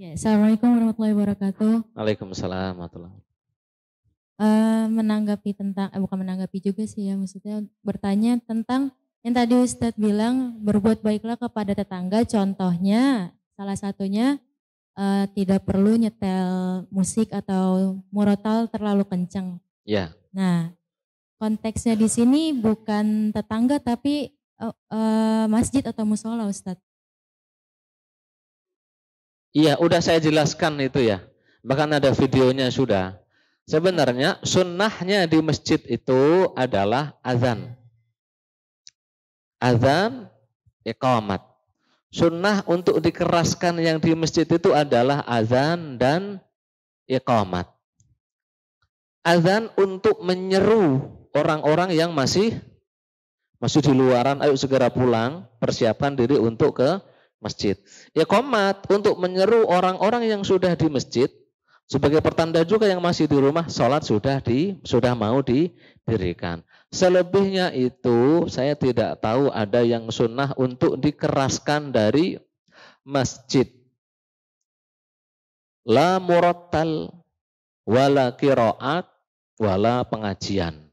Ya, Assalamualaikum warahmatullahi wabarakatuh. Waalaikumsalam warahmatullahi wabarakatuh. Uh, menanggapi tentang, eh, bukan menanggapi juga sih ya, maksudnya bertanya tentang yang tadi Ustadz bilang berbuat baiklah kepada tetangga, contohnya salah satunya uh, tidak perlu nyetel musik atau murotal terlalu kencang. Ya. Nah, konteksnya di sini bukan tetangga tapi uh, uh, masjid atau musola Ustadz. Iya, udah saya jelaskan itu ya. Bahkan ada videonya sudah. Sebenarnya sunnahnya di masjid itu adalah azan. Azan iqamat. Sunnah untuk dikeraskan yang di masjid itu adalah azan dan iqamat. Azan untuk menyeru orang-orang yang masih masih di luaran, ayo segera pulang, persiapkan diri untuk ke masjid. Ya komat untuk menyeru orang-orang yang sudah di masjid sebagai pertanda juga yang masih di rumah sholat sudah di sudah mau didirikan. Selebihnya itu saya tidak tahu ada yang sunnah untuk dikeraskan dari masjid. La murattal wala kiroat wala pengajian.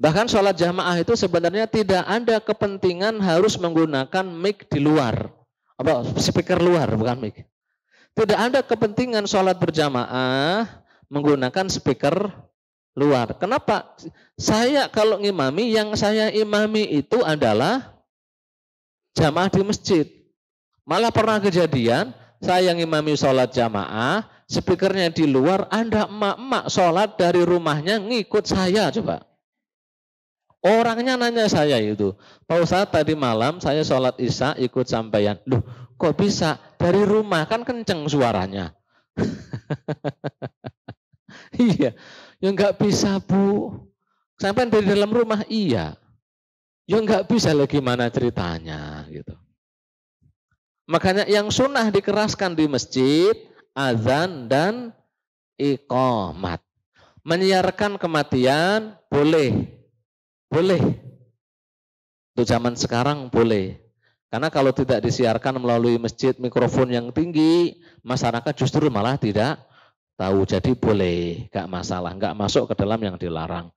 Bahkan sholat jamaah itu sebenarnya tidak ada kepentingan harus menggunakan mic di luar. Apa, speaker luar, bukan mic. Tidak ada kepentingan sholat berjamaah menggunakan speaker luar. Kenapa? Saya kalau ngimami, yang saya imami itu adalah jamaah di masjid. Malah pernah kejadian, saya ngimami sholat jamaah, speakernya di luar, Anda emak-emak sholat dari rumahnya ngikut saya coba. Orangnya nanya saya itu, Pak Ustadz tadi malam saya sholat isya ikut sampaian, Duh, kok bisa? Dari rumah kan kenceng suaranya. iya, ya nggak bisa bu. Sampai dari dalam rumah, iya. Ya nggak bisa lagi mana ceritanya gitu. Makanya yang sunnah dikeraskan di masjid, azan dan ikomat. Menyiarkan kematian boleh boleh. Untuk zaman sekarang boleh. Karena kalau tidak disiarkan melalui masjid mikrofon yang tinggi, masyarakat justru malah tidak tahu. Jadi boleh, gak masalah, gak masuk ke dalam yang dilarang.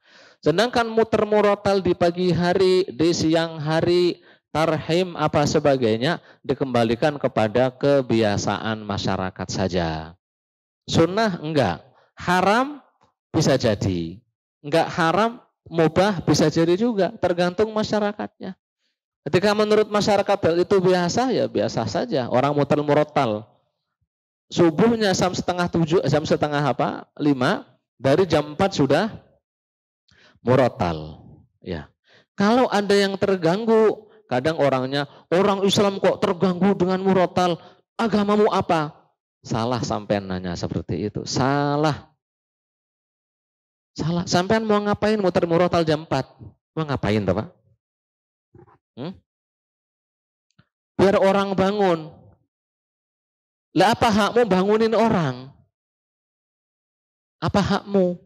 Sedangkan muter murotal di pagi hari, di siang hari, tarhim apa sebagainya dikembalikan kepada kebiasaan masyarakat saja. Sunnah enggak, haram bisa jadi. Enggak haram mubah bisa jadi juga, tergantung masyarakatnya. Ketika menurut masyarakat itu biasa, ya biasa saja. Orang mutal murotal. Subuhnya jam setengah tujuh, eh, jam setengah apa? Lima, dari jam empat sudah murotal. Ya. Kalau ada yang terganggu, kadang orangnya, orang Islam kok terganggu dengan murotal, agamamu apa? Salah sampai nanya seperti itu. Salah. Salah. Sampean mau ngapain muter murotal jam 4? Mau ngapain, toh, Pak? Hmm? Biar orang bangun. Lah apa hakmu bangunin orang? Apa hakmu?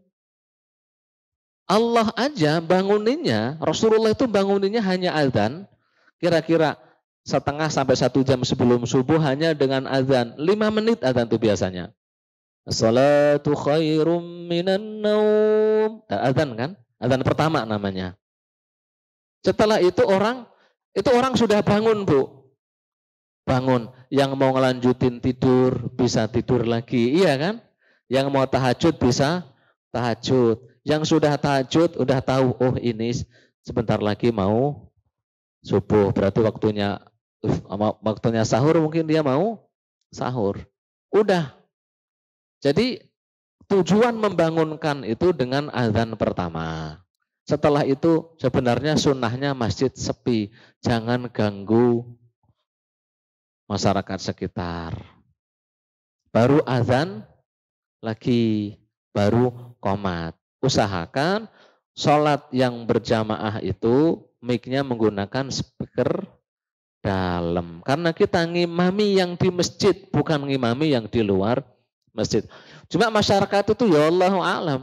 Allah aja banguninnya, Rasulullah itu banguninnya hanya azan, kira-kira setengah sampai satu jam sebelum subuh hanya dengan azan. Lima menit azan itu biasanya. Salatu khairum minan naum. Adzan nah, kan? Adzan pertama namanya. Setelah itu orang itu orang sudah bangun, Bu. Bangun. Yang mau ngelanjutin tidur bisa tidur lagi, iya kan? Yang mau tahajud bisa tahajud. Yang sudah tahajud udah tahu, oh ini sebentar lagi mau subuh. Berarti waktunya eh, waktunya sahur mungkin dia mau sahur. Udah jadi tujuan membangunkan itu dengan azan pertama. Setelah itu sebenarnya sunnahnya masjid sepi. Jangan ganggu masyarakat sekitar. Baru azan lagi, baru komat. Usahakan sholat yang berjamaah itu miknya menggunakan speaker dalam. Karena kita ngimami yang di masjid, bukan ngimami yang di luar masjid. Cuma masyarakat itu ya Allah alam.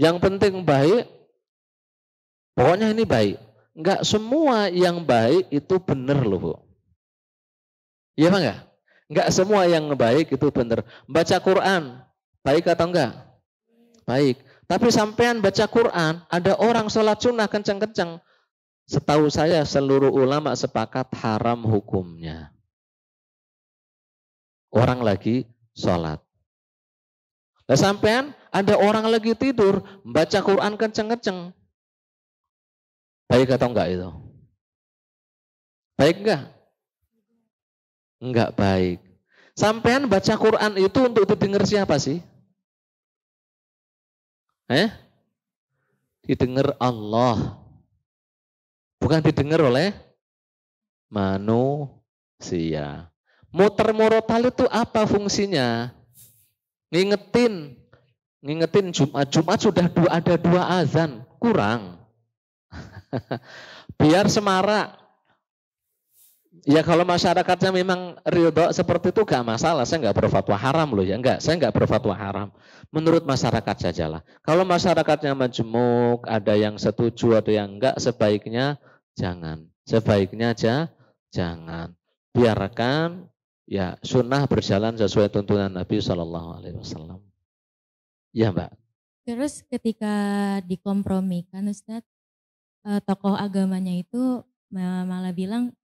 Yang penting baik, pokoknya ini baik. Enggak semua yang baik itu benar loh, Bu. Iya apa enggak? Enggak semua yang baik itu benar. Baca Quran, baik atau enggak? Baik. Tapi sampean baca Quran, ada orang sholat sunnah kenceng-kenceng. Setahu saya seluruh ulama sepakat haram hukumnya orang lagi sholat. Nah sampean ada orang lagi tidur, baca Quran kenceng-kenceng. Baik atau enggak itu? Baik enggak? Enggak baik. Sampean baca Quran itu untuk didengar siapa sih? Eh? Didengar Allah. Bukan didengar oleh manusia. Muter morotal itu apa fungsinya? Ngingetin, ngingetin Jumat. Jumat sudah dua, ada dua azan, kurang. Biar semarak. Ya kalau masyarakatnya memang ridho seperti itu gak masalah. Saya nggak berfatwa haram loh ya. Enggak, saya nggak berfatwa haram. Menurut masyarakat saja lah. Kalau masyarakatnya majemuk, ada yang setuju, ada yang enggak, sebaiknya jangan. Sebaiknya aja jangan. Biarkan ya sunnah berjalan sesuai tuntunan Nabi Shallallahu Alaihi Wasallam. Ya Mbak. Terus ketika dikompromikan Ustadz, eh, tokoh agamanya itu malah bilang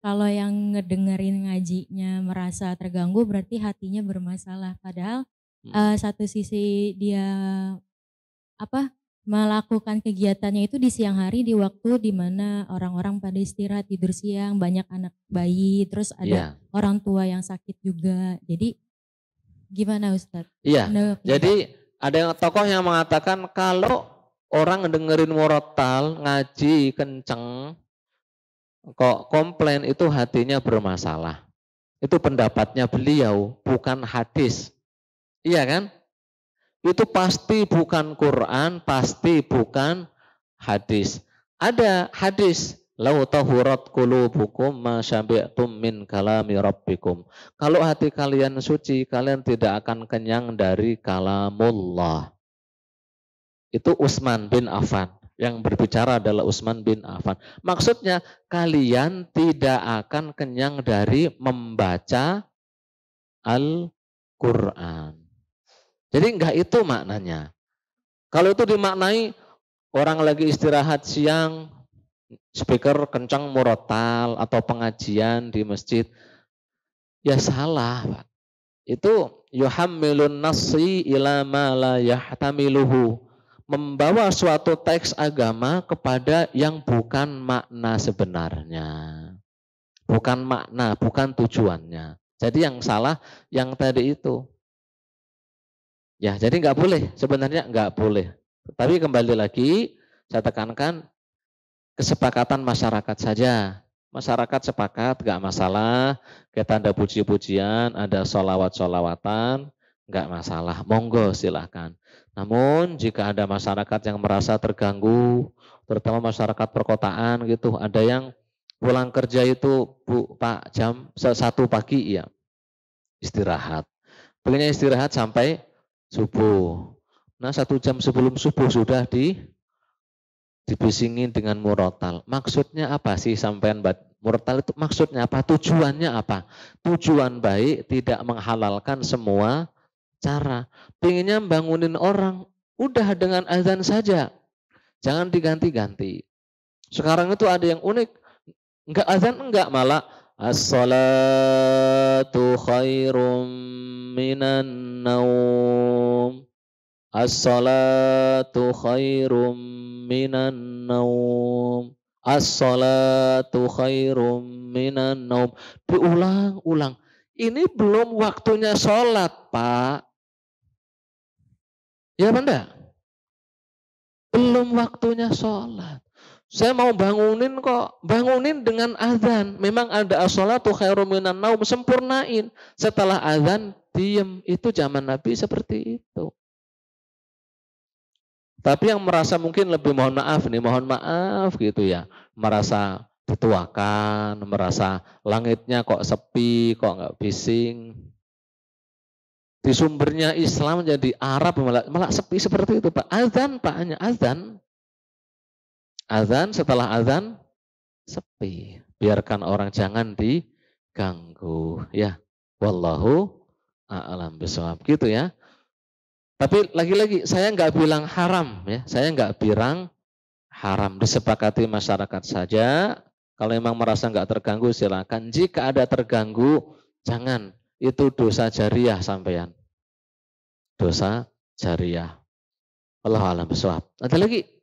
kalau yang ngedengerin ngajinya merasa terganggu berarti hatinya bermasalah. Padahal hmm. Eh, satu sisi dia apa melakukan kegiatannya itu di siang hari di waktu di mana orang-orang pada istirahat tidur siang banyak anak bayi terus ada yeah. orang tua yang sakit juga jadi gimana Ustadz? Iya yeah. jadi ada yang tokoh yang mengatakan kalau orang dengerin murotal ngaji kenceng kok komplain itu hatinya bermasalah itu pendapatnya beliau bukan hadis iya kan itu pasti bukan Quran, pasti bukan hadis. Ada hadis, lau qulubukum ma syabi'tum min kalami rabbikum. Kalau hati kalian suci, kalian tidak akan kenyang dari kalamullah. Itu Utsman bin Affan. Yang berbicara adalah Utsman bin Affan. Maksudnya kalian tidak akan kenyang dari membaca Al-Qur'an. Jadi enggak itu maknanya. Kalau itu dimaknai orang lagi istirahat siang, speaker kencang murotal atau pengajian di masjid, ya salah, Pak. Itu yuhammilun nasi ila ma la yahtamiluhu. Membawa suatu teks agama kepada yang bukan makna sebenarnya. Bukan makna, bukan tujuannya. Jadi yang salah yang tadi itu. Ya, jadi nggak boleh. Sebenarnya nggak boleh. Tapi kembali lagi, saya tekankan kesepakatan masyarakat saja. Masyarakat sepakat, nggak masalah. Kita ada puji-pujian, ada solawat-solawatan, nggak masalah. Monggo silahkan. Namun jika ada masyarakat yang merasa terganggu, terutama masyarakat perkotaan gitu, ada yang pulang kerja itu bu pak jam satu pagi ya istirahat. Pokoknya istirahat sampai subuh. Nah satu jam sebelum subuh sudah di dibisingin dengan murotal. Maksudnya apa sih sampean murotal itu maksudnya apa? Tujuannya apa? Tujuan baik tidak menghalalkan semua cara. Pengennya bangunin orang, udah dengan azan saja. Jangan diganti-ganti. Sekarang itu ada yang unik. Enggak azan enggak malah As-salatu khairum minan naum As-salatu khairum minan naum As-salatu khairum minan naum Diulang-ulang Ini belum waktunya sholat pak Ya benda Belum waktunya sholat saya mau bangunin kok, bangunin dengan azan. Memang ada asolatu khairu minan naum, sempurnain. Setelah azan diem itu zaman Nabi seperti itu. Tapi yang merasa mungkin lebih mohon maaf nih, mohon maaf gitu ya. Merasa dituakan, merasa langitnya kok sepi, kok nggak bising. Di sumbernya Islam jadi Arab malah, malah sepi seperti itu Pak. Azan Pak hanya azan Azan setelah azan sepi. Biarkan orang jangan diganggu. Ya, wallahu a'lam bisawab Gitu ya. Tapi lagi-lagi saya nggak bilang haram ya, saya nggak bilang haram disepakati masyarakat saja. Kalau memang merasa nggak terganggu silakan. Jika ada terganggu jangan itu dosa jariah sampean. Dosa jariah. Allah alam bisawab. Ada lagi?